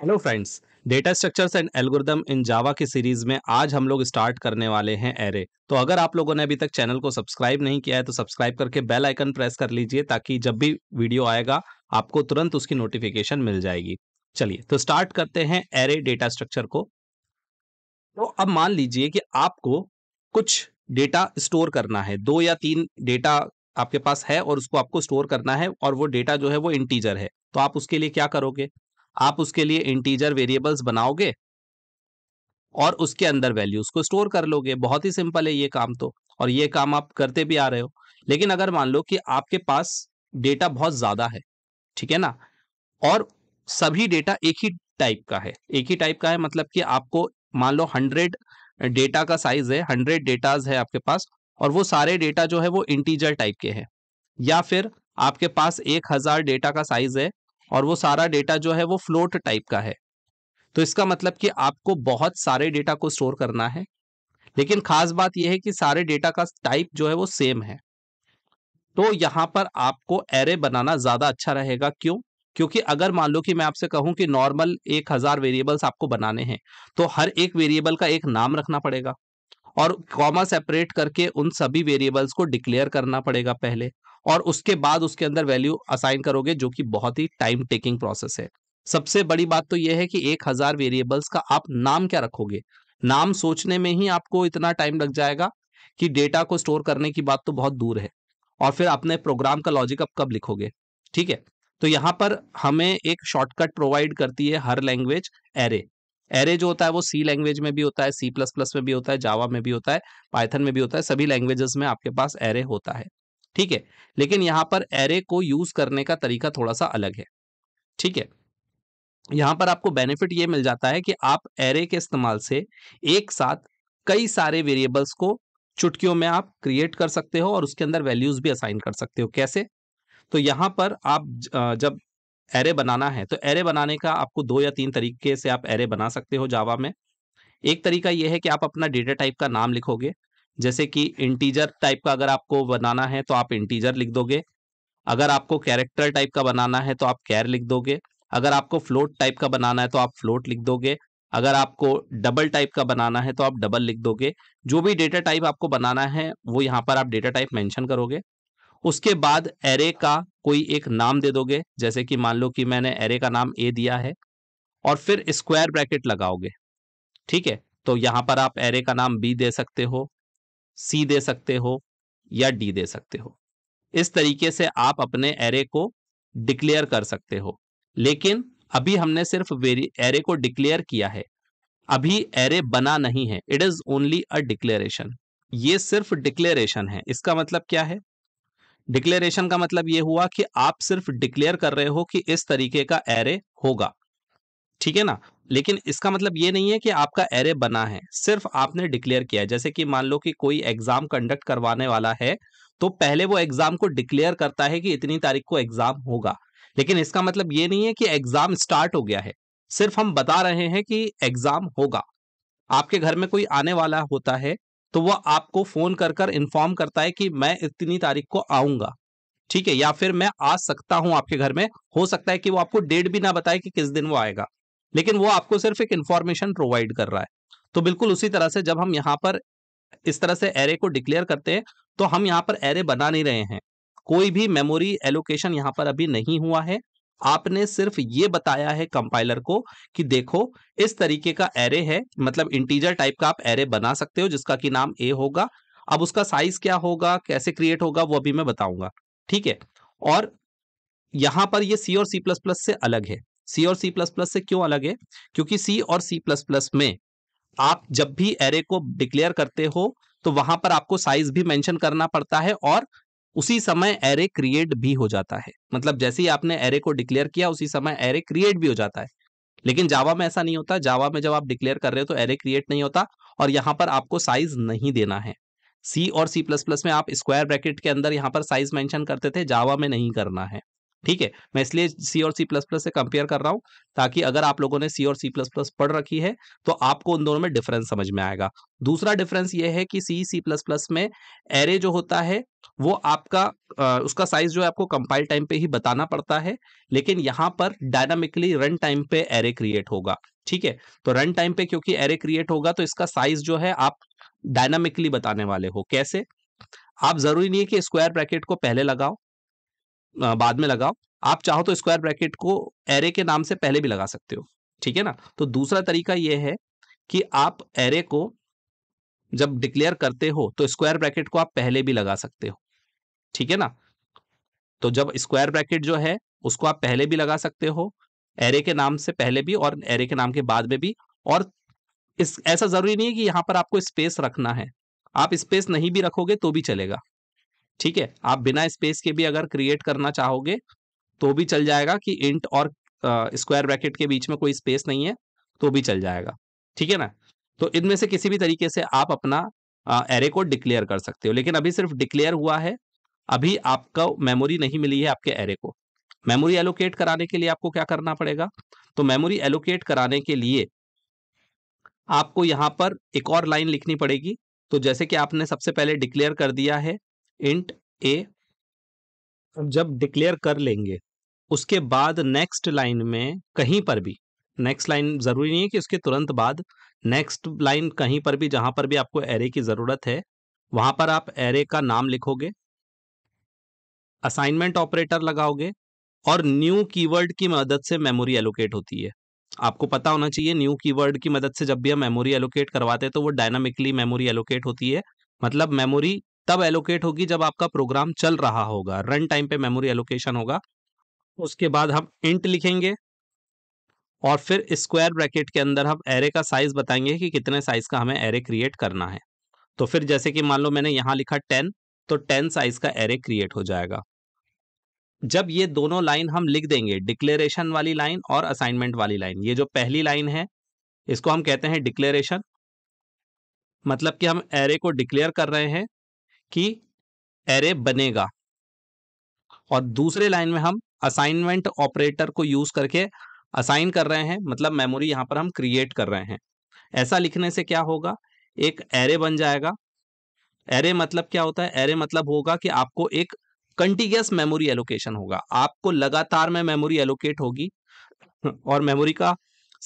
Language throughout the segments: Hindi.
hello friends data structures and algorithm in Java की सीरीज में आज हम लोग स्टार्ट करने वाले हैं एरे तो अगर आप लोगों ने अभी तक चैनल को सब्सक्राइब नहीं किया है तो सब्सक्राइब करके बेल आइकन प्रेस कर लीजिए ताकि जब भी वीडियो आएगा आपको तुरंत उसकी नोटिफिकेशन मिल जाएगी चलिए तो स्टार्ट करते हैं एरे डेटा स्ट्रक्चर को तो अब मान लीजिए कि आपको कुछ डेटा स्टोर करना है दो या तीन डेटा आपके पास है और उसको आपको स्टोर करना है और वो डेटा जो है वो इंटीजर है तो आप उसके लिए क्या करोगे आप उसके लिए इंटीजर वेरिएबल्स बनाओगे और उसके अंदर वैल्यूज को स्टोर कर लोगे बहुत ही सिंपल है ये काम तो और ये काम आप करते भी आ रहे हो लेकिन अगर मान लो कि आपके पास डेटा बहुत ज्यादा है ठीक है ना और सभी डेटा एक ही टाइप का है एक ही टाइप का है मतलब कि आपको मान लो हंड्रेड डेटा का साइज है हंड्रेड डेटाज है आपके पास और वो सारे डेटा जो है वो इंटीजर टाइप के हैं या फिर आपके पास एक हजार डेटा का साइज है और वो सारा डेटा जो है वो फ्लोट टाइप का है तो इसका मतलब कि आपको बहुत सारे डेटा को स्टोर करना है लेकिन खास बात यह है कि सारे डेटा का टाइप जो है वो सेम है तो यहाँ पर आपको एरे बनाना ज़्यादा अच्छा रहेगा क्यों क्योंकि अगर मान लो कि मैं आपसे कहूं कि नॉर्मल एक हज़ार वेरिएबल्स आपको बनाने हैं तो हर एक वेरिएबल का एक नाम रखना पड़ेगा और कॉमा सेपरेट करके उन सभी वेरिएबल्स को डिक्लेयर करना पड़ेगा पहले और उसके बाद उसके अंदर वैल्यू असाइन करोगे जो कि बहुत ही टाइम टेकिंग प्रोसेस है सबसे बड़ी बात तो यह है कि एक हजार वेरिएबल्स का आप नाम क्या रखोगे नाम सोचने में ही आपको इतना टाइम लग जाएगा कि डेटा को स्टोर करने की बात तो बहुत दूर है और फिर अपने प्रोग्राम का लॉजिक आप कब लिखोगे ठीक है तो यहाँ पर हमें एक शॉर्टकट प्रोवाइड करती है हर लैंग्वेज एरे एरे जो होता है वो सी लैंग्वेज में भी होता है सी प्लस प्लस में भी होता है जावा में भी होता है पाइथन में भी होता है सभी लैंग्वेजेस में आपके पास एरे होता है ठीक है लेकिन यहाँ पर एरे को यूज करने का तरीका थोड़ा सा अलग है ठीक है यहाँ पर आपको बेनिफिट ये मिल जाता है कि आप एरे के इस्तेमाल से एक साथ कई सारे वेरिएबल्स को चुटकियों में आप क्रिएट कर सकते हो और उसके अंदर वैल्यूज भी असाइन कर सकते हो कैसे तो यहाँ पर आप जब एरे बनाना है तो एरे बनाने का आपको दो या तीन तरीके से आप एरे बना सकते हो जावा में एक तरीका यह है कि आप अपना डेटा टाइप का नाम लिखोगे जैसे कि इंटीजर टाइप का अगर आपको बनाना है तो आप इंटीजर लिख दोगे अगर आपको कैरेक्टर टाइप का बनाना है तो आप कैर लिख दोगे अगर आपको फ्लोट टाइप का बनाना है तो आप फ्लोट लिख दोगे अगर आपको डबल टाइप का बनाना है तो आप डबल लिख दोगे जो भी डेटा टाइप आपको बनाना है वो यहाँ पर आप डेटा टाइप मेंशन करोगे उसके बाद एरे का कोई एक नाम दे दोगे जैसे कि मान लो कि मैंने एरे का नाम ए दिया है और फिर स्क्वायर ब्रैकेट लगाओगे ठीक है तो यहां पर आप एरे का नाम बी दे सकते हो सी दे सकते हो या डी दे सकते हो इस तरीके से आप अपने एरे को डिक्लेयर कर सकते हो लेकिन अभी हमने सिर्फ एरे को डिक्लेयर किया है अभी एरे बना नहीं है it is only a declaration ये सिर्फ डिक्लेरेशन है इसका मतलब क्या है डिक्लेरेशन का मतलब यह हुआ कि आप सिर्फ डिक्लेयर कर रहे हो कि इस तरीके का एरे होगा ठीक है ना लेकिन इसका मतलब ये नहीं है कि आपका एरे बना है सिर्फ आपने डिक्लेयर किया है जैसे कि मान लो कि कोई एग्जाम कंडक्ट करवाने वाला है तो पहले वो एग्जाम को डिक्लेयर करता है कि इतनी तारीख को एग्जाम होगा लेकिन इसका मतलब ये नहीं है कि एग्जाम स्टार्ट हो गया है सिर्फ हम बता रहे हैं कि एग्जाम होगा आपके घर में कोई आने वाला होता है तो वह आपको फोन कर कर इन्फॉर्म करता है कि मैं इतनी तारीख को आऊंगा ठीक है या फिर मैं आ सकता हूं आपके घर में हो सकता है कि वो आपको डेट भी ना बताए कि किस दिन वो आएगा लेकिन वो आपको सिर्फ एक इन्फॉर्मेशन प्रोवाइड कर रहा है तो बिल्कुल उसी तरह से जब हम यहाँ पर इस तरह से एरे को डिक्लेयर करते हैं तो हम यहाँ पर एरे बना नहीं रहे हैं कोई भी मेमोरी एलोकेशन यहाँ पर अभी नहीं हुआ है आपने सिर्फ ये बताया है कंपाइलर को कि देखो इस तरीके का एरे है मतलब इंटीजर टाइप का आप एरे बना सकते हो जिसका कि नाम ए होगा अब उसका साइज क्या होगा कैसे क्रिएट होगा वो अभी मैं बताऊंगा ठीक है और यहां पर ये सी और सी प्लस प्लस से अलग है सी और सी प्लस प्लस से क्यों अलग है क्योंकि सी और सी प्लस प्लस में आप जब भी एरे को डिक्लेयर करते हो तो वहां पर आपको साइज भी मेंशन करना पड़ता है और उसी समय एरे क्रिएट भी हो जाता है मतलब जैसे ही आपने एरे को डिक्लेयर किया उसी समय एरे क्रिएट भी हो जाता है लेकिन जावा में ऐसा नहीं होता जावा में जब आप डिक्लेयर कर रहे हो तो एरे क्रिएट नहीं होता और यहां पर आपको साइज नहीं देना है सी और सी प्लस प्लस में आप स्क्वायर ब्रैकेट के अंदर यहां पर साइज मेंशन करते थे जावा में नहीं करना है ठीक है मैं इसलिए सी और सी प्लस प्लस से कंपेयर कर रहा हूं ताकि अगर आप लोगों ने सी और सी प्लस प्लस पढ़ रखी है तो आपको उन दोनों में डिफरेंस समझ में आएगा दूसरा डिफरेंस ये है कि सी सी प्लस प्लस में एरे जो होता है वो आपका आ, उसका साइज जो है आपको कंपाइल टाइम पे ही बताना पड़ता है लेकिन यहाँ पर डायनामिकली रन टाइम पे एरे क्रिएट होगा ठीक है तो रन टाइम पे क्योंकि एरे क्रिएट होगा तो इसका साइज जो है आप डायनामिकली बताने वाले हो कैसे आप जरूरी नहीं है कि स्क्वायर ब्रैकेट को पहले लगाओ बाद में लगाओ आप चाहो तो स्क्वायर ब्रैकेट को एरे के नाम से पहले भी लगा सकते हो ठीक है ना तो दूसरा तरीका यह है कि आप एरे को जब डिक्लेयर करते हो तो स्क्वायर ब्रैकेट को आप पहले भी लगा सकते हो ठीक है ना तो जब स्क्वायर ब्रैकेट जो है उसको आप पहले भी लगा सकते हो एरे के नाम से पहले भी और एरे के नाम के बाद में भी और इस ऐसा जरूरी नहीं है कि यहां पर आपको स्पेस रखना है आप स्पेस नहीं भी रखोगे तो भी चलेगा ठीक है आप बिना स्पेस के भी अगर क्रिएट करना चाहोगे तो भी चल जाएगा कि इंट और स्क्वायर ब्रैकेट के बीच में कोई स्पेस नहीं है तो भी चल जाएगा ठीक है ना तो इनमें से किसी भी तरीके से आप अपना एरे को डिक्लेयर कर सकते हो लेकिन अभी सिर्फ डिक्लेयर हुआ है अभी आपका मेमोरी नहीं मिली है आपके एरे को मेमोरी एलोकेट कराने के लिए आपको क्या करना पड़ेगा तो मेमोरी एलोकेट कराने के लिए आपको यहां पर एक और लाइन लिखनी पड़ेगी तो जैसे कि आपने सबसे पहले डिक्लेयर कर दिया है इंट ए जब डिक्लेयर कर लेंगे उसके बाद नेक्स्ट लाइन में कहीं पर भी नेक्स्ट लाइन ज़रूरी नहीं है कि उसके तुरंत बाद नेक्स्ट लाइन कहीं पर भी जहां पर भी आपको एरे की ज़रूरत है वहां पर आप एरे का नाम लिखोगे असाइनमेंट ऑपरेटर लगाओगे और न्यू कीवर्ड की मदद से मेमोरी एलोकेट होती है आपको पता होना चाहिए न्यू कीवर्ड की मदद से जब भी हम मेमोरी एलोकेट करवाते हैं तो वो डायनामिकली मेमोरी एलोकेट होती है मतलब मेमोरी तब एलोकेट होगी जब आपका प्रोग्राम चल रहा होगा रन टाइम पे मेमोरी एलोकेशन होगा उसके बाद हम इंट लिखेंगे और फिर स्क्वायर ब्रैकेट के अंदर हम एरे का साइज बताएंगे कि कितने साइज का हमें एरे क्रिएट करना है तो फिर जैसे कि मान लो मैंने यहां लिखा टेन तो टेन साइज का एरे क्रिएट हो जाएगा जब ये दोनों लाइन हम लिख देंगे डिक्लेरेशन वाली लाइन और असाइनमेंट वाली लाइन ये जो पहली लाइन है इसको हम कहते हैं डिक्लेरेशन मतलब कि हम एरे को डिक्लेयर कर रहे हैं कि एरे बनेगा और दूसरे लाइन में हम असाइनमेंट ऑपरेटर को यूज करके असाइन कर रहे हैं मतलब मेमोरी यहां पर हम क्रिएट कर रहे हैं ऐसा लिखने से क्या होगा एक एरे बन जाएगा एरे मतलब क्या होता है एरे मतलब होगा कि आपको एक कंटिन्यूस मेमोरी एलोकेशन होगा आपको लगातार में मेमोरी एलोकेट होगी और मेमोरी का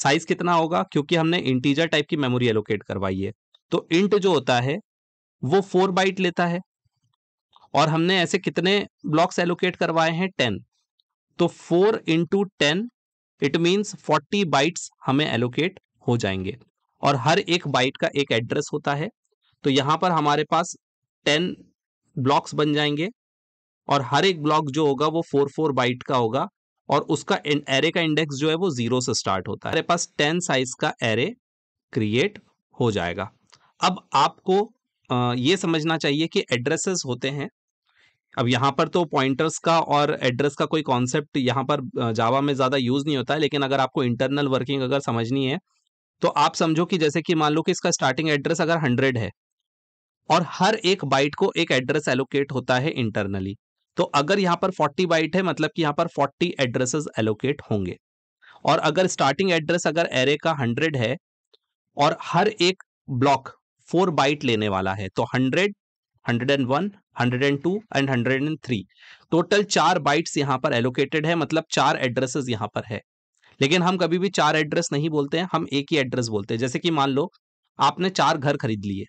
साइज कितना होगा क्योंकि हमने इंटीजर टाइप की मेमोरी एलोकेट करवाई है तो इंट जो होता है वो फोर बाइट लेता है और हमने ऐसे कितने ब्लॉक्स एलोकेट करवाए हैं टेन तो four into ten it means forty bytes हमें एलोकेट हो जाएंगे और हर एक बाइट का एक एड्रेस होता है तो यहाँ पर हमारे पास टेन ब्लॉक्स बन जाएंगे और हर एक ब्लॉक जो होगा वो फोर फोर बाइट का होगा और उसका एरे का इंडेक्स जो है वो जीरो से स्टार्ट होता है हमारे पास टेन साइज का एरे क्रिएट हो जाएगा अब आपको ये समझना चाहिए कि एड्रेसेस होते हैं अब यहाँ पर तो पॉइंटर्स का और एड्रेस का कोई कॉन्सेप्ट यहाँ पर जावा में ज़्यादा यूज़ नहीं होता है लेकिन अगर आपको इंटरनल वर्किंग अगर समझनी है तो आप समझो कि जैसे कि मान लो कि इसका स्टार्टिंग एड्रेस अगर हंड्रेड है और हर एक बाइट को एक एड्रेस एलोकेट होता है इंटरनली तो अगर यहाँ पर फोर्टी बाइट है मतलब कि यहाँ पर फोर्टी एड्रेसेस एलोकेट होंगे और अगर स्टार्टिंग एड्रेस अगर एरे का हंड्रेड है और हर एक ब्लॉक फोर बाइट लेने वाला है तो hundred hundred and one hundred and two and hundred and three total चार बाइट्स यहाँ पर एलोकेटेड है मतलब चार एड्रेसेस यहाँ पर है लेकिन हम कभी भी चार एड्रेस नहीं बोलते हैं हम एक ही एड्रेस बोलते हैं जैसे कि मान लो आपने चार घर खरीद लिए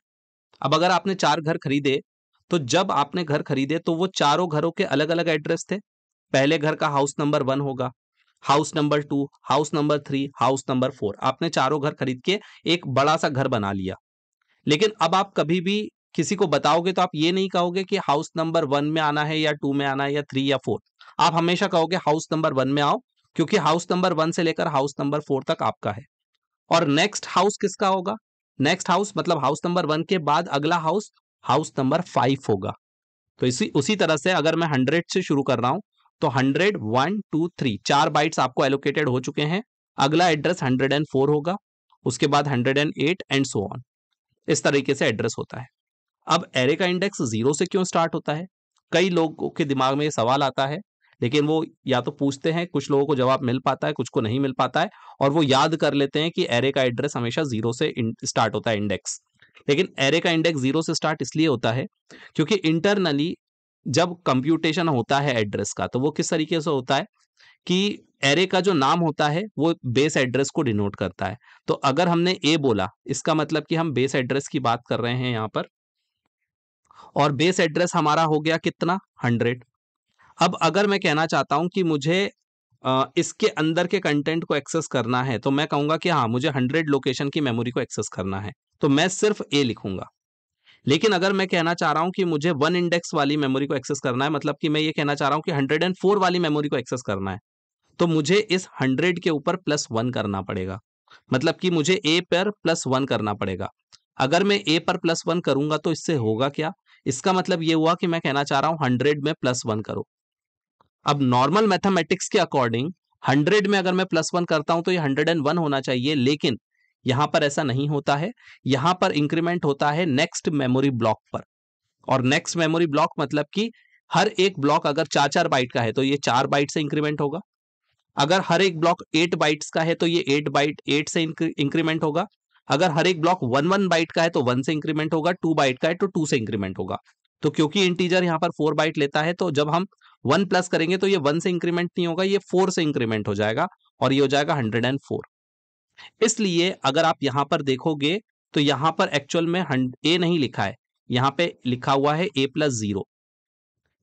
अब अगर आपने चार घर खरीदे तो जब आपने घर खरीदे तो वो चारों घरों के अलग अलग एड्रेस थे पहले घर का हाउस नंबर वन होगा house number two house number three house number four आपने चारों घर खरीद के एक बड़ा सा घर बना लिया लेकिन अब आप कभी भी किसी को बताओगे तो आप ये नहीं कहोगे कि हाउस नंबर वन में आना है या टू में आना है या थ्री या फोर आप हमेशा कहोगे हाउस नंबर वन में आओ क्योंकि हाउस नंबर वन से लेकर हाउस नंबर फोर तक आपका है और नेक्स्ट हाउस किसका होगा नेक्स्ट हाउस मतलब हाउस नंबर वन के बाद अगला हाउस हाउस नंबर फाइव होगा तो इसी उसी तरह से अगर मैं हंड्रेड से शुरू कर रहा हूं तो हंड्रेड वन टू थ्री चार बाइट्स आपको एलोकेटेड हो चुके हैं अगला एड्रेस हंड्रेड एंड फोर होगा उसके बाद hundred and eight and so on इस तरीके से एड्रेस होता है अब एरे का इंडेक्स जीरो से क्यों स्टार्ट होता है कई लोगों के दिमाग में ये सवाल आता है लेकिन वो या तो पूछते हैं कुछ लोगों को जवाब मिल पाता है कुछ को नहीं मिल पाता है और वो याद कर लेते हैं कि एरे का एड्रेस हमेशा जीरो से स्टार्ट होता है इंडेक्स लेकिन एरे का इंडेक्स जीरो से स्टार्ट इसलिए होता है क्योंकि इंटरनली जब कंप्यूटेशन होता है एड्रेस का तो वो किस तरीके से होता है कि एरे का जो नाम होता है वो बेस एड्रेस को डिनोट करता है तो अगर हमने ए बोला इसका मतलब कि हम बेस एड्रेस की बात कर रहे हैं यहां पर और बेस एड्रेस हमारा हो गया कितना हंड्रेड अब अगर मैं कहना चाहता हूं कि मुझे इसके अंदर के कंटेंट को एक्सेस करना है तो मैं कहूंगा कि हाँ मुझे हंड्रेड लोकेशन की मेमोरी को एक्सेस करना है तो मैं सिर्फ ए लिखूंगा लेकिन अगर मैं कहना चाह रहा हूँ कि मुझे वन इंडेक्स वाली मेमोरी को एक्सेस करना है मतलब कि मैं ये कहना चाह रहा हूँ कि हंड्रेड एंड फोर वाली मेमोरी को एक्सेस करना है तो मुझे इस हंड्रेड के ऊपर प्लस वन करना पड़ेगा मतलब कि मुझे ए पर प्लस वन करना पड़ेगा अगर मैं ए पर प्लस वन करूंगा तो इससे होगा क्या इसका मतलब ये हुआ कि मैं कहना चाह रहा हूँ हंड्रेड में प्लस वन करो अब नॉर्मल मैथमेटिक्स के अकॉर्डिंग हंड्रेड में अगर मैं प्लस वन करता हूं तो ये हंड्रेड एंड वन होना चाहिए लेकिन यहां पर ऐसा नहीं होता है यहां पर इंक्रीमेंट होता है नेक्स्ट मेमोरी ब्लॉक पर और नेक्स्ट मेमोरी ब्लॉक मतलब कि हर एक ब्लॉक अगर चार चार बाइट का है तो ये चार बाइट से इंक्रीमेंट होगा अगर हर एक ब्लॉक एट बाइट्स का है तो ये एट बाइट एट से इंक्रीमेंट होगा अगर हर एक ब्लॉक वन वन बाइट का है तो वन से इंक्रीमेंट होगा टू बाइट का है तो टू से इंक्रीमेंट होगा तो क्योंकि इंटीजर यहां पर फोर बाइट लेता है तो जब हम वन प्लस करेंगे तो ये वन से इंक्रीमेंट नहीं होगा ये फोर से इंक्रीमेंट हो जाएगा और ये हो जाएगा हंड्रेड एंड फोर इसलिए अगर आप यहां पर देखोगे तो यहां पर एक्चुअल में ए नहीं लिखा है यहां पे लिखा हुआ है ए प्लस जीरो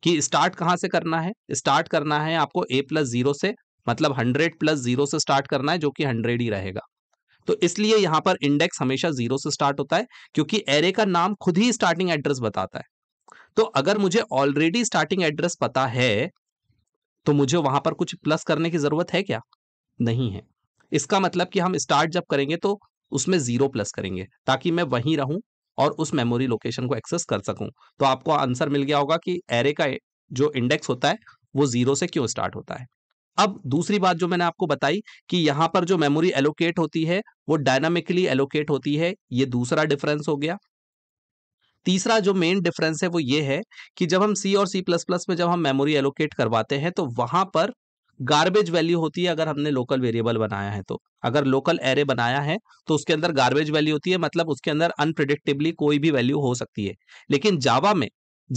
कि स्टार्ट कहां से करना है स्टार्ट करना है आपको ए प्लस जीरो से मतलब हंड्रेड प्लस जीरो से स्टार्ट करना है जो कि हंड्रेड ही रहेगा तो इसलिए यहां पर इंडेक्स हमेशा जीरो से स्टार्ट होता है क्योंकि एरे का नाम खुद ही स्टार्टिंग एड्रेस बताता है तो अगर मुझे ऑलरेडी स्टार्टिंग एड्रेस पता है तो मुझे वहां पर कुछ प्लस करने की जरूरत है क्या नहीं है इसका मतलब कि हम स्टार्ट जब करेंगे तो उसमें जीरो प्लस करेंगे ताकि मैं वहीं रहूं और उस मेमोरी लोकेशन को एक्सेस कर सकूं तो आपको आंसर मिल गया होगा कि एरे का जो इंडेक्स होता है वो जीरो से क्यों स्टार्ट होता है अब दूसरी बात जो मैंने आपको बताई कि यहां पर जो मेमोरी एलोकेट होती है वो डायनामिकली एलोकेट होती है ये दूसरा डिफरेंस हो गया तीसरा जो मेन डिफरेंस है वो ये है कि जब हम सी और सी प्लस प्लस में जब हम मेमोरी एलोकेट करवाते हैं तो वहां पर गार्बेज वैल्यू होती है अगर हमने लोकल वेरिएबल बनाया है तो अगर लोकल एरे बनाया है तो उसके अंदर गार्बेज वैल्यू होती है मतलब उसके अंदर अनप्रिडिक्टेबली कोई भी वैल्यू हो सकती है लेकिन जावा में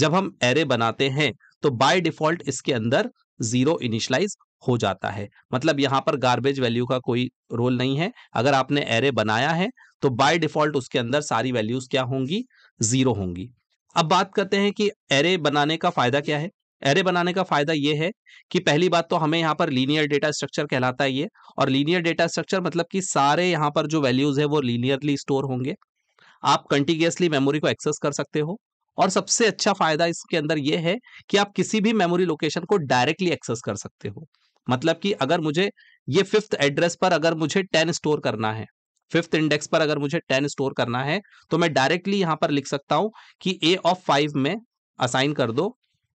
जब हम एरे बनाते हैं तो बाय डिफॉल्ट इसके अंदर जीरो इनिशलाइज हो जाता है मतलब यहां पर गार्बेज वैल्यू का कोई रोल नहीं है अगर आपने एरे बनाया है तो बाय डिफॉल्ट उसके अंदर सारी वैल्यूज क्या होंगी जीरो होंगी अब बात करते हैं कि एरे बनाने का फायदा क्या है एरे बनाने का फायदा ये है कि पहली बात तो हमें यहाँ पर लीनियर डेटा स्ट्रक्चर कहलाता है ये और लीनियर डेटा स्ट्रक्चर मतलब कि सारे यहाँ पर जो वैल्यूज है वो लीनियरली स्टोर होंगे आप कंटिन्यूसली मेमोरी को एक्सेस कर सकते हो और सबसे अच्छा फायदा इसके अंदर ये है कि आप किसी भी मेमोरी लोकेशन को डायरेक्टली एक्सेस कर सकते हो मतलब कि अगर मुझे ये फिफ्थ एड्रेस पर अगर मुझे टेन स्टोर करना है फिफ्थ इंडेक्स पर अगर मुझे टेन स्टोर करना है तो मैं डायरेक्टली यहां पर लिख सकता हूं कि ए ऑफ फाइव में असाइन कर दो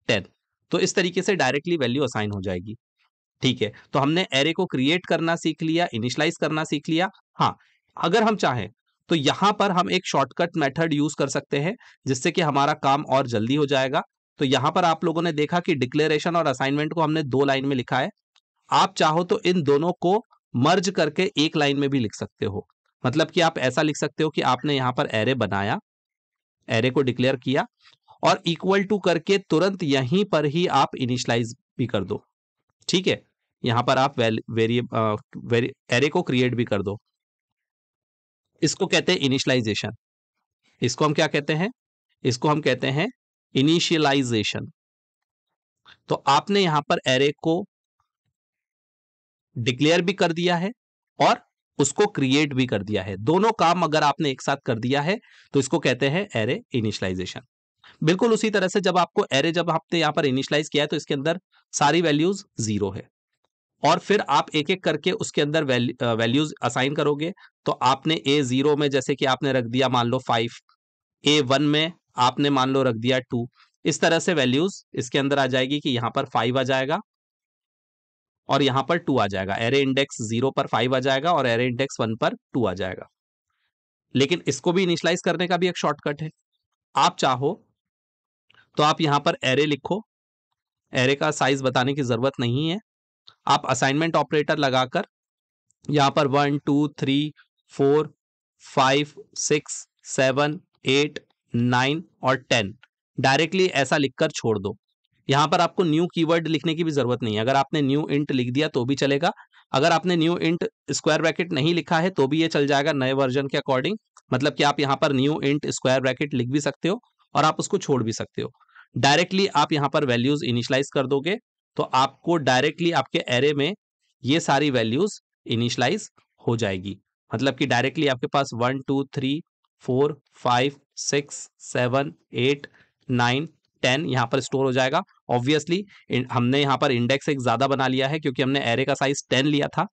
टेन तो इस तरीके से डायरेक्टली वैल्यू असाइन हो जाएगी ठीक है तो हमने एरे को क्रिएट करना सीख लिया इनिशलाइज करना सीख लिया हाँ अगर हम चाहें तो यहां पर हम एक शॉर्टकट मेथड यूज कर सकते हैं जिससे कि हमारा काम और जल्दी हो जाएगा तो यहां पर आप लोगों ने देखा कि डिक्लेरेशन और असाइनमेंट को हमने दो लाइन में लिखा है आप चाहो तो इन दोनों को मर्ज करके एक लाइन में भी लिख सकते हो मतलब कि आप ऐसा लिख सकते हो कि आपने यहां पर एरे बनाया एरे को डिक्लेयर किया और इक्वल टू करके तुरंत यहीं पर ही आप इनिशलाइज भी कर दो ठीक है यहां पर आप वेरिएबल एरे को क्रिएट भी कर दो इसको कहते हैं इनिशलाइजेशन इसको हम क्या कहते हैं इसको हम कहते हैं इनिशियलाइजेशन तो आपने यहां पर एरे को डिक्लेयर भी कर दिया है और उसको क्रिएट भी कर दिया है दोनों काम अगर आपने एक साथ कर दिया है तो इसको कहते हैं एरे इनिशलाइजेशन बिल्कुल उसी तरह से जब आपको एरे जब आपने यहाँ पर इनिशलाइज किया है तो इसके अंदर सारी वैल्यूज जीरो है और फिर आप एक एक करके उसके अंदर वैल्यूज असाइन करोगे तो आपने ए जीरो में जैसे कि आपने रख दिया मान लो फाइव ए वन में आपने मान लो रख दिया टू इस तरह से वैल्यूज इसके अंदर आ जाएगी कि यहां पर फाइव आ जाएगा और यहां पर टू आ जाएगा एरे इंडेक्स जीरो पर फाइव आ जाएगा और एरे इंडेक्स वन पर टू आ जाएगा लेकिन इसको भी इनिशलाइज करने का भी एक शॉर्टकट है आप चाहो तो आप यहां पर एरे लिखो एरे का साइज बताने की ज़रूरत नहीं है आप असाइनमेंट ऑपरेटर लगाकर यहाँ पर one two three four five six seven eight nine और टेन डायरेक्टली ऐसा लिखकर छोड़ दो यहां पर आपको न्यू कीवर्ड लिखने की भी ज़रूरत नहीं है अगर आपने न्यू इंट लिख दिया तो भी चलेगा अगर आपने न्यू इंट स्क्वायर ब्रैकेट नहीं लिखा है तो भी ये चल जाएगा नए वर्जन के अकॉर्डिंग मतलब कि आप यहाँ पर न्यू इंट स्क्वायर ब्रैकेट लिख भी सकते हो और आप उसको छोड़ भी सकते हो डायरेक्टली आप यहां पर वैल्यूज इनिशलाइज कर दोगे तो आपको डायरेक्टली आपके एरे में ये सारी वैल्यूज इनिशलाइज हो जाएगी मतलब कि डायरेक्टली आपके पास one two three four five six seven eight nine ten यहाँ पर स्टोर हो जाएगा ऑब्वियसली हमने यहाँ पर इंडेक्स एक ज़्यादा बना लिया है क्योंकि हमने एरे का साइज टेन लिया था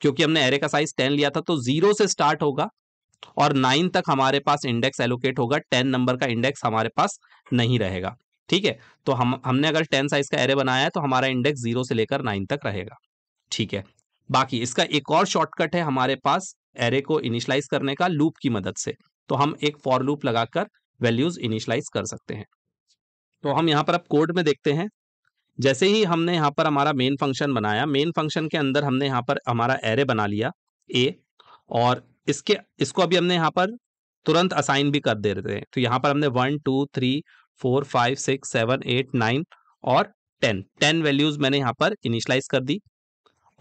क्योंकि हमने एरे का साइज टेन लिया था तो जीरो तो से स्टार्ट होगा और नाइन तक हमारे पास इंडेक्स एलोकेट होगा टेन नंबर का इंडेक्स हमारे पास नहीं रहेगा ठीक है तो हम हमने अगर टेन साइज का एरे बनाया है तो हमारा इंडेक्स जीरो से लेकर नाइन तक रहेगा ठीक है बाकी इसका एक और शॉर्टकट है हमारे पास एरे को इनिशलाइज करने का लूप की मदद से तो हम एक फॉर लूप लगाकर वैल्यूज इनिशलाइज कर सकते हैं तो हम यहाँ पर अब कोड में देखते हैं जैसे ही हमने यहाँ पर हमारा मेन फंक्शन बनाया मेन फंक्शन के अंदर हमने यहाँ पर हमारा एरे बना लिया ए और इसके इसको अभी हमने यहाँ पर तुरंत असाइन भी कर दे रहे हैं तो यहाँ पर हमने one two three four five six seven eight nine और टेन टेन वैल्यूज मैंने यहां पर इनिशलाइज कर दी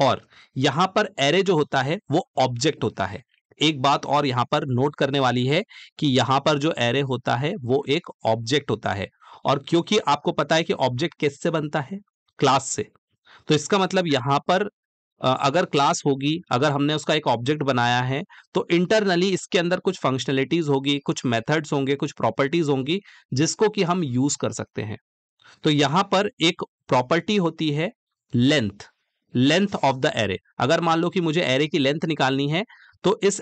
और यहां पर एरे जो होता है वो ऑब्जेक्ट होता है एक बात और यहां पर नोट करने वाली है कि यहां पर जो एरे होता है वो एक ऑब्जेक्ट होता है और क्योंकि आपको पता है कि ऑब्जेक्ट किससे बनता है क्लास से तो इसका मतलब यहां पर अगर क्लास होगी अगर हमने उसका एक ऑब्जेक्ट बनाया है तो इंटरनली इसके अंदर कुछ फंक्शनलिटीज होगी कुछ मेथड्स होंगे कुछ प्रॉपर्टीज होंगी जिसको कि हम यूज कर सकते हैं तो यहां पर एक प्रॉपर्टी होती है length length of the array अगर मान लो कि मुझे एरे की लेंथ निकालनी है तो इस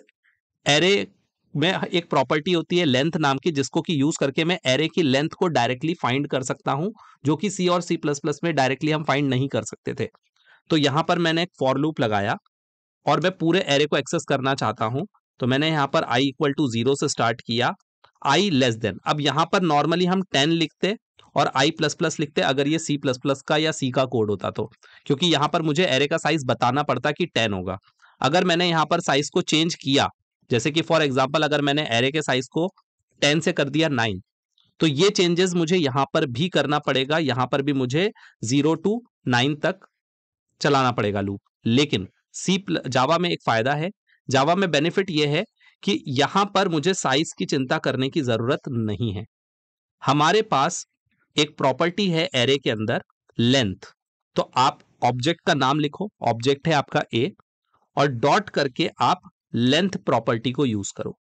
एरे में एक प्रॉपर्टी होती है लेंथ नाम की जिसको कि यूज करके मैं एरे की लेंथ को डायरेक्टली फाइंड कर सकता हूं जो कि सी और सी प्लस प्लस में डायरेक्टली हम फाइंड नहीं कर सकते थे तो यहां पर मैंने एक फॉर लूप लगाया और मैं पूरे एरे को एक्सेस करना चाहता हूं तो मैंने यहां पर आई इक्वल टू जीरो से स्टार्ट किया आई लेस देन अब यहां पर नॉर्मली हम टेन लिखते और आई प्लस प्लस लिखते अगर ये सी प्लस प्लस का या सी का कोड होता तो क्योंकि यहां पर मुझे एरे का साइज बताना पड़ता कि टेन होगा अगर मैंने यहां पर साइज को चेंज किया जैसे कि फॉर एग्जाम्पल अगर मैंने एरे के साइज को टेन से कर दिया नाइन तो ये चेंजेस मुझे यहां पर भी करना पड़ेगा यहां पर भी मुझे जीरो टू नाइन तक चलाना पड़ेगा लूप लेकिन सी जावा में एक फायदा है जावा में बेनिफिट यह है कि यहां पर मुझे साइज की चिंता करने की ज़रूरत नहीं है हमारे पास एक प्रॉपर्टी है एरे के अंदर लेंथ तो आप ऑब्जेक्ट का नाम लिखो ऑब्जेक्ट है आपका ए और डॉट करके आप लेंथ प्रॉपर्टी को यूज करो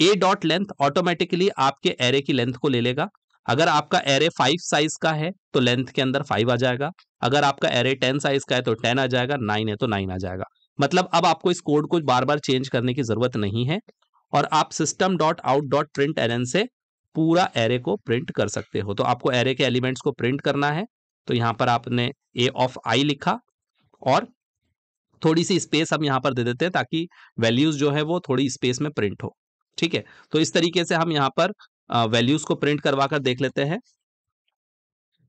ए डॉट लेंथ ऑटोमेटिकली आपके एरे की लेंथ को ले लेगा अगर आपका एरे फाइव साइज का है तो लेंथ के अंदर फाइव आ जाएगा अगर आपका एरे टेन साइज का है तो टेन आ जाएगा नाइन है तो नाइन आ जाएगा मतलब अब आपको इस कोड को बार बार चेंज करने की जरूरत नहीं है और आप system dot out dot print एरन से पूरा एरे को प्रिंट कर सकते हो तो आपको एरे के एलिमेंट्स को प्रिंट करना है तो यहां पर आपने ए ऑफ आई लिखा और थोड़ी सी स्पेस हम यहाँ पर दे देते हैं ताकि वैल्यूज जो है वो थोड़ी स्पेस में प्रिंट हो ठीक है तो इस तरीके से हम यहाँ पर वैल्यूज को प्रिंट करवा कर देख लेते हैं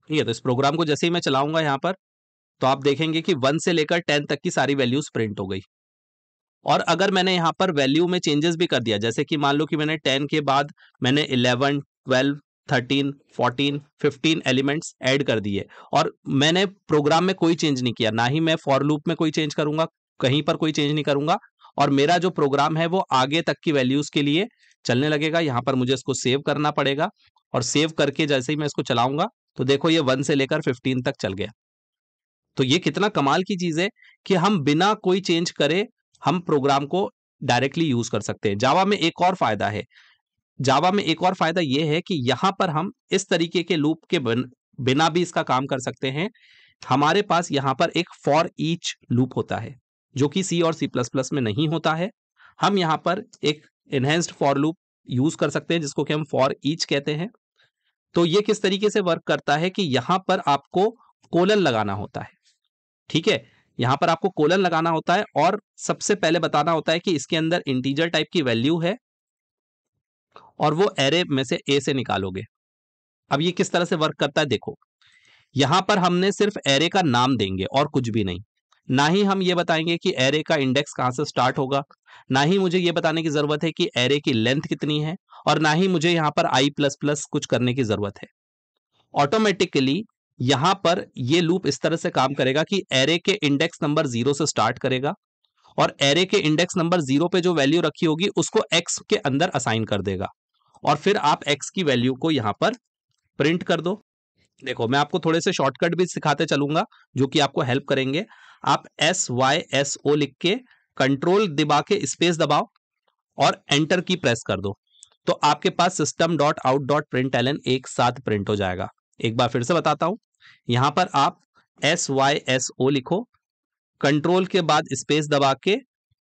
ठीक है तो इस प्रोग्राम को जैसे ही मैं चलाऊंगा यहाँ पर तो आप देखेंगे कि वन से लेकर टेन तक की सारी वैल्यूज प्रिंट हो गई और अगर मैंने यहाँ पर वैल्यू में चेंजेस भी कर दिया जैसे कि मान लो कि मैंने टेन के बाद मैंने eleven twelve thirteen fourteen fifteen elements add कर दिए और मैंने प्रोग्राम में कोई चेंज नहीं किया ना ही मैं फॉर लूप में कोई चेंज करूंगा कहीं पर कोई चेंज नहीं करूंगा और मेरा जो प्रोग्राम है वो आगे तक की वैल्यूज के लिए चलने लगेगा यहाँ पर मुझे इसको सेव करना पड़ेगा और सेव करके जैसे ही मैं इसको चलाऊंगा तो देखो ये वन से लेकर फिफ्टीन तक चल गया तो ये कितना कमाल की चीज है कि हम बिना कोई चेंज करे हम प्रोग्राम को डायरेक्टली यूज कर सकते हैं जावा में एक और फायदा है जावा में एक और फायदा यह है कि यहाँ पर हम इस तरीके के लूप के बिना भी इसका काम कर सकते हैं हमारे पास यहाँ पर एक फॉर ईच लूप होता है जो कि सी और सी प्लस प्लस में नहीं होता है हम यहाँ पर एक इनहेंस्ड फॉर लूप यूज कर सकते हैं जिसको कि हम फॉर ईच कहते हैं तो ये किस तरीके से वर्क करता है कि यहां पर आपको कोलन लगाना होता है ठीक है यहां पर आपको कोलन लगाना होता है और सबसे पहले बताना होता है कि इसके अंदर इंटीजर टाइप की वैल्यू है और वो एरे में से ए से निकालोगे अब ये किस तरह से वर्क करता है देखो यहां पर हमने सिर्फ एरे का नाम देंगे और कुछ भी नहीं ना ही हम ये बताएंगे कि एरे का इंडेक्स कहाँ से स्टार्ट होगा ना ही मुझे ये बताने की जरूरत है कि एरे की लेंथ कितनी है और ना ही मुझे यहाँ पर आई प्लस प्लस कुछ करने की जरूरत है ऑटोमेटिकली यहां पर ये लूप इस तरह से काम करेगा कि एरे के इंडेक्स नंबर जीरो से स्टार्ट करेगा और एरे के इंडेक्स नंबर जीरो पे जो वैल्यू रखी होगी उसको एक्स के अंदर असाइन कर देगा और फिर आप एक्स की वैल्यू को यहाँ पर प्रिंट कर दो देखो मैं आपको थोड़े से शॉर्टकट भी सिखाते चलूंगा जो कि आपको हेल्प करेंगे आप एस वाई एस ओ लिख के कंट्रोल दबा के स्पेस दबाओ और एंटर की प्रेस कर दो तो आपके पास system dot out dot print L N एक साथ प्रिंट हो जाएगा एक बार फिर से बताता हूं यहां पर आप एस वाई एस ओ लिखो कंट्रोल के बाद स्पेस दबा के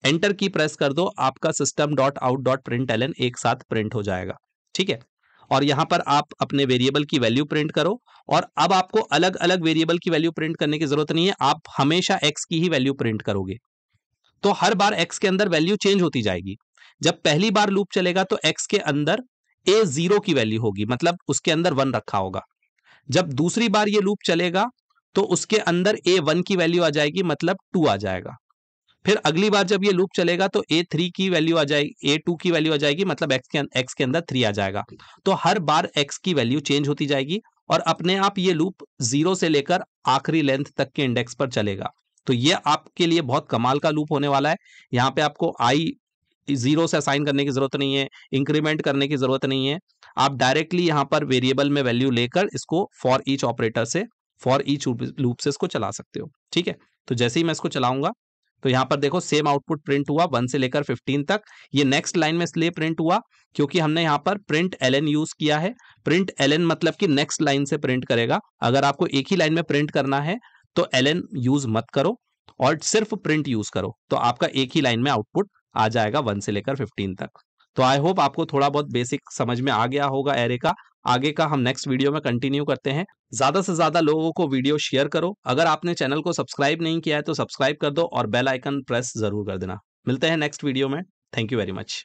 एंटर की प्रेस कर दो आपका system dot out dot print L N एक साथ प्रिंट हो जाएगा ठीक है और यहाँ पर आप अपने वेरिएबल की वैल्यू प्रिंट करो और अब आपको अलग अलग वेरिएबल की वैल्यू प्रिंट करने की जरूरत नहीं है आप हमेशा एक्स की ही वैल्यू प्रिंट करोगे तो हर बार एक्स के अंदर वैल्यू चेंज होती जाएगी जब पहली बार लूप चलेगा तो एक्स के अंदर ए जीरो की वैल्यू होगी मतलब उसके अंदर वन रखा होगा जब दूसरी बार ये लूप चलेगा तो उसके अंदर ए वन की वैल्यू आ जाएगी मतलब टू आ जाएगा फिर अगली बार जब ये लूप चलेगा तो ए थ्री की वैल्यू आ जाएगी ए टू की वैल्यू आ जाएगी मतलब एक्स के एक्स के अंदर थ्री आ जाएगा तो हर बार एक्स की वैल्यू चेंज होती जाएगी और अपने आप ये लूप जीरो से लेकर आखिरी लेंथ तक के इंडेक्स पर चलेगा तो ये आपके लिए बहुत कमाल का लूप होने वाला है यहाँ पे आपको आई जीरो से असाइन करने की जरूरत नहीं है इंक्रीमेंट करने की जरूरत नहीं है आप डायरेक्टली यहाँ पर वेरिएबल में वैल्यू लेकर इसको फॉर ईच ऑपरेटर से फॉर ईच लूप से इसको चला सकते हो ठीक है तो जैसे ही मैं इसको चलाऊंगा तो यहां पर देखो सेम आउटपुट प्रिंट हुआ वन से लेकर फिफ्टीन तक ये नेक्स्ट लाइन में इसलिए प्रिंट हुआ क्योंकि हमने यहां पर प्रिंट एल यूज किया है प्रिंट एल मतलब कि नेक्स्ट लाइन से प्रिंट करेगा अगर आपको एक ही लाइन में प्रिंट करना है तो एल यूज मत करो और सिर्फ प्रिंट यूज करो तो आपका एक ही लाइन में आउटपुट आ जाएगा वन से लेकर फिफ्टीन तक तो आई होप आपको थोड़ा बहुत बेसिक समझ में आ गया होगा एरे का आगे का हम नेक्स्ट वीडियो में कंटिन्यू करते हैं ज्यादा से ज्यादा लोगों को वीडियो शेयर करो अगर आपने चैनल को सब्सक्राइब नहीं किया है तो सब्सक्राइब कर दो और बेल आइकन प्रेस जरूर कर देना मिलते हैं नेक्स्ट वीडियो में थैंक यू वेरी मच